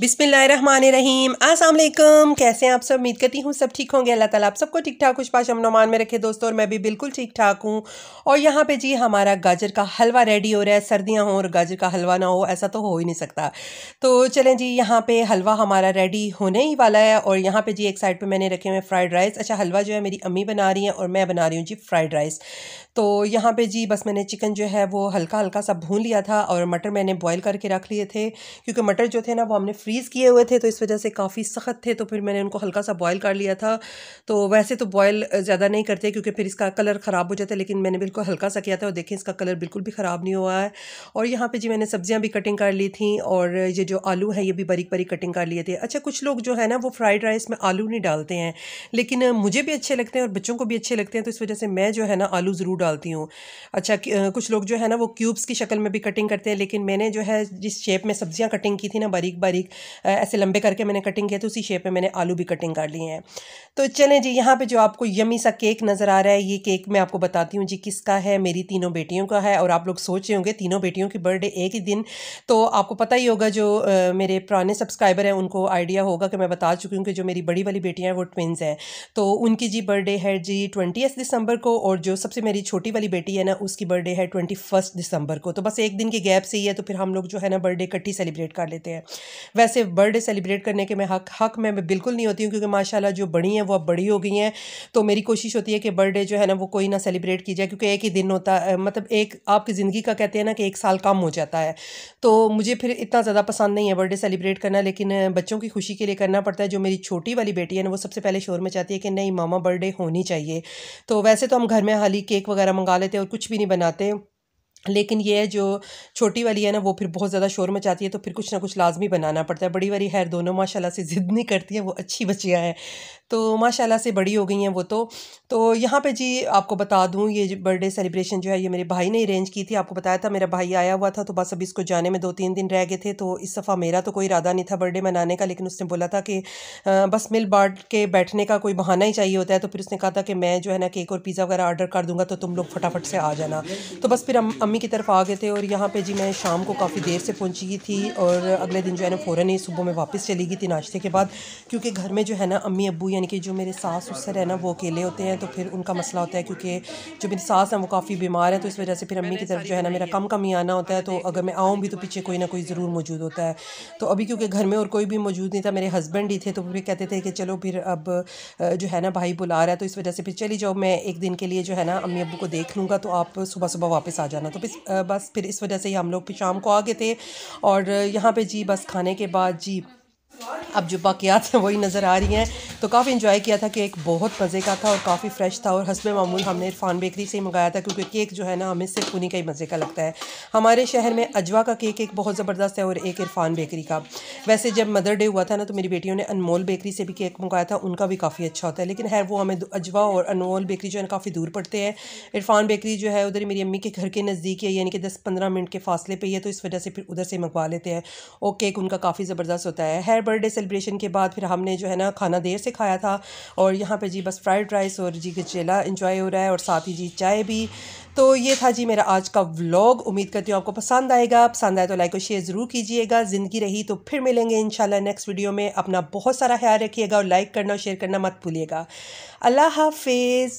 बिसमीम असलम कैसे हैं आप सब उम्मीद करती हूँ सब ठीक होंगे अल्लाह ताला आप सबको ठीक ठाक खुश पाश अमनोमान में रखे दोस्तों और मैं भी बिल्कुल ठीक ठाक हूँ और यहाँ पे जी हमारा गाजर का हलवा रेडी हो रहा है सर्दियाँ हों और गाजर का हलवा ना हो ऐसा तो हो ही नहीं सकता तो चलें जी यहाँ पर हलवा हमारा रेडी होने ही वाला है और यहाँ पर जी एक साइड पर मैंने रखे हुए फ्राइड राइस अच्छा हलवा जो है मेरी अम्मी बना रही हैं और मैं बना रही हूँ जी फ्राइड राइस तो यहाँ पर जी बस मैंने चिकन जो है वो हल्का हल्का सा भून लिया था और मटर मैंने बॉयल करके रख लिए थे क्योंकि मटर जो थे ना वो हमने फ्रीज़ किए हुए थे तो इस वजह से काफ़ी सख्त थे तो फिर मैंने उनको हल्का सा बॉयल कर लिया था तो वैसे तो बॉयल ज़्यादा नहीं करते क्योंकि फिर इसका कलर ख़राब हो जाता है लेकिन मैंने बिल्कुल हल्का सा किया था और देखें इसका कलर बिल्कुल भी ख़राब नहीं हुआ है और यहाँ पर जी मैंने सब्ज़ियाँ भी कटिंग कर ली थी और ये जो आलू है ये भी बारीक बारीक कटिंग कर लिए थे अच्छा कुछ लोग जो है ना वो फ्राइड राइस में आलू नहीं डालते हैं लेकिन मुझे भी अच्छे लगते हैं और बच्चों को भी अच्छे लगते हैं तो इस वजह से मैं जो है ना आलू ज़रूर डालती हूँ अच्छा कुछ लोग जो है ना वो क्यूब्स की शक्ल में भी कटिंग करते हैं लेकिन मैंने जो है जिस शेप में सब्ज़ियाँ कटिंग की थी ना बारीक बारीक ऐसे लंबे करके मैंने कटिंग किया तो उसी शेप में मैंने आलू भी कटिंग कर लिए हैं तो चलें जी यहाँ पे जो आपको यमी सा केक नज़र आ रहा है ये केक मैं आपको बताती हूँ जी किसका है मेरी तीनों बेटियों का है और आप लोग सोच रहे होंगे तीनों बेटियों की बर्थडे एक ही दिन तो आपको पता ही होगा जो आ, मेरे पुराने सब्सक्राइबर हैं उनको आइडिया होगा कि मैं बता चुकी हूँ कि जो मेरी बड़ी वाली बेटियाँ हैं वो ट्विन्स हैं तो उनकी जी बर्थडे है जी ट्वेंटी दिसंबर को और जो सबसे मेरी छोटी वाली बेटी है ना उसकी बर्थडे है ट्वेंटी दिसंबर को तो बस एक दिन के गैप से ही है तो फिर हम लोग जो है ना बर्थडे इकट्ठी सेलिब्रेट कर लेते हैं वैसे बर्थडे सेलिब्रेट करने के मैं हक हक में मैं बिल्कुल नहीं होती हूँ क्योंकि माशाल्लाह जो बड़ी हैं वो अब बड़ी हो गई हैं तो मेरी कोशिश होती है कि बर्थडे जो है ना वो कोई ना सेलिब्रेट की जाए क्योंकि एक ही दिन होता है मतलब एक आपकी ज़िंदगी का कहते हैं ना कि एक साल कम हो जाता है तो मुझे फिर इतना ज़्यादा पसंद नहीं है बर्थडे सेलिब्रेट करना लेकिन बच्चों की खुशी के लिए करना पड़ता है जो मेरी छोटी वाली बेटी है ना वो सबसे पहले शोर में चाहती है कि नहीं मामा बर्थडे होनी चाहिए तो वैसे तो हम घर में हाल केक वगैरह मंगा लेते हैं और कुछ भी नहीं बनाते लेकिन ये जो छोटी वाली है ना वो फिर बहुत ज़्यादा शोर मचाती है तो फिर कुछ ना कुछ लाजमी बनाना पड़ता है बड़ी वाली खैर दोनों माशाल्लाह से ज़िद नहीं करती हैं वो अच्छी बचियाँ हैं तो माशाल्लाह से बड़ी हो गई हैं वो तो तो यहाँ पे जी आपको बता दूँ ये बर्थडे सेलिब्रेशन जो है ये मेरे भाई ने अरेंज की थी आपको बताया था मेरा भाई आया हुआ था तो बस अभी इसको जाने में दो तीन दिन रह गए थे तो इस दफ़ा मेरा तो कोई इरादा नहीं था बर्थडे मनाने का लेकिन उसने बोला था कि बस मिल बाट के बैठने का कोई बहाना ही चाहिए होता है तो फिर उसने कहा था कि मैं जो है ना केक और पिज़्ज़ा वगैरह ऑर्डर कर दूँगा तो तुम लोग फटाफट से आ जाना तो बस फिर अम्मी की तरफ आ गए थे और यहाँ पे जी मैं शाम को काफ़ी देर से पहुँची थी और अगले दिन जो है ना फ़ौर ही सुबह में वापस चली गई थी नाश्ते के बाद क्योंकि घर में जो है ना अम्मी अबू यानी कि जो मेरे सास उससर है ना वो अकेले होते हैं तो फिर उनका मसला होता है क्योंकि जो मेरी सास हैं वो काफ़ी बीमार है तो इस वजह से फिर अम्मी की तरफ जो है ना मेरा कम कम ही आना होता है तो अगर मैं आऊँ भी तो पीछे कोई ना कोई ज़रूर मौजूद होता है तो अभी क्योंकि घर में और कोई भी मौजूद नहीं था मेरे हस्बैंड ही थे तो फिर कहते थे कि चलो फिर अब जो है ना भाई बुला रहा है तो इस वजह से फिर चली जाओ मैं एक दिन के लिए जो है ना अम्मी अबू को देख लूँगा तो आप सुबह सुबह वापस आ जाना तो तो बस बस फिर इस वजह से ही हम लोग फिर शाम को आ गए थे और यहाँ पे जी बस खाने के बाद जी अब जो बाकियात हैं वही नज़र आ रही हैं तो काफ़ी इन्जॉय किया था केक बहुत मज़े का था और काफ़ी फ्रेश था और हंसब मामूल हमने इरफान बेकरी से ही मंगाया था क्योंकि केक जो है ना हमें सिर्फ उन्हीं का ही मज़े का लगता है हमारे शहर में अजवा का केक एक बहुत ज़बरदस्त है और एक इरफान बेकरी का वैसे जब मदर डे हुआ था ना तो मेरी बेटियों ने अनमोल बेकरी से भी केक मंगाया था उनका भी काफ़ी अच्छा होता है लेकिन है वो हमें अजवा और अनमोल बेकरी जो है काफ़ी दूर पड़ते हैं इरफान बेकरी जो है उधर मेरी अम्मी के घर के नज़दीक है यानी कि दस पंद्रह मिनट के फासले पर ही है तो इस वजह से फिर उधर से मंगवा लेते हैं और केक उनका काफ़ी ज़बरदस्त होता है हर बर्थडे सेलिब्रेशन के बाद फिर हमने जो है ना खाना देर से खाया था और यहाँ पे जी बस फ्राइड राइस और जी चेला इंजॉय हो रहा है और साथ ही जी चाय भी तो ये था जी मेरा आज का व्लॉग उम्मीद करती हूँ आपको पसंद आएगा पसंद आए तो लाइक और शेयर ज़रूर कीजिएगा ज़िंदगी रही तो फिर मिलेंगे इन नेक्स्ट वीडियो में अपना बहुत सारा ख्याल रखिएगा और लाइक करना और शेयर करना मत भूलिएगा अल्लाह हाफिज़